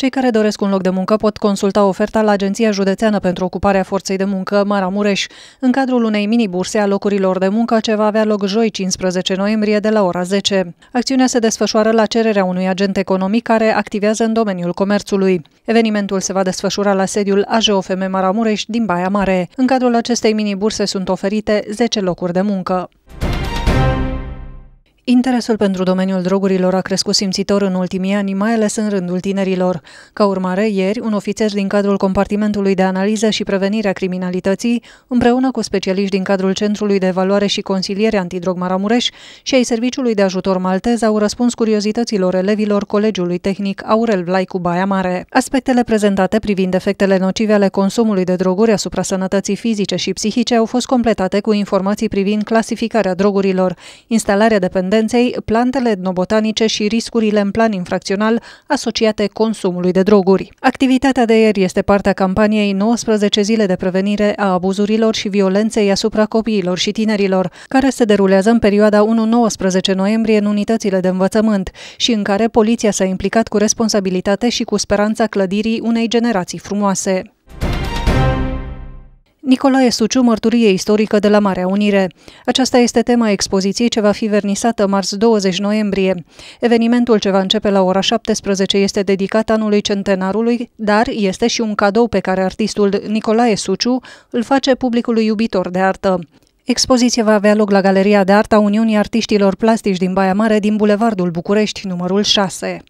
Cei care doresc un loc de muncă pot consulta oferta la Agenția Județeană pentru Ocuparea Forței de Muncă Maramureș, în cadrul unei mini-burse a locurilor de muncă ce va avea loc joi 15 noiembrie de la ora 10. Acțiunea se desfășoară la cererea unui agent economic care activează în domeniul comerțului. Evenimentul se va desfășura la sediul AJOFM Maramureș din Baia Mare. În cadrul acestei mini-burse sunt oferite 10 locuri de muncă. Interesul pentru domeniul drogurilor a crescut simțitor în ultimii ani, mai ales în rândul tinerilor. Ca urmare, ieri, un ofițer din cadrul Compartimentului de Analiză și Prevenire a Criminalității, împreună cu specialiști din cadrul Centrului de Evaluare și Consiliere Antidrog Maramureș și ai Serviciului de Ajutor Maltez, au răspuns curiozităților elevilor Colegiului Tehnic Aurel Vlaicu Baia Mare. Aspectele prezentate privind efectele nocive ale consumului de droguri asupra sănătății fizice și psihice au fost completate cu informații privind clasificarea drogurilor, instalarea dependenței, dependenței, plantele etnobotanice și riscurile în plan infracțional asociate consumului de droguri. Activitatea de ieri este partea campaniei 19 zile de prevenire a abuzurilor și violenței asupra copiilor și tinerilor, care se derulează în perioada 1-19 noiembrie în unitățile de învățământ și în care poliția s-a implicat cu responsabilitate și cu speranța clădirii unei generații frumoase. Nicolae Suciu, mărturie istorică de la Marea Unire. Aceasta este tema expoziției ce va fi vernisată marți 20 noiembrie. Evenimentul ce va începe la ora 17 este dedicat anului centenarului, dar este și un cadou pe care artistul Nicolae Suciu îl face publicului iubitor de artă. Expoziția va avea loc la Galeria de Arta Uniunii Artiștilor Plastici din Baia Mare din Bulevardul București, numărul 6.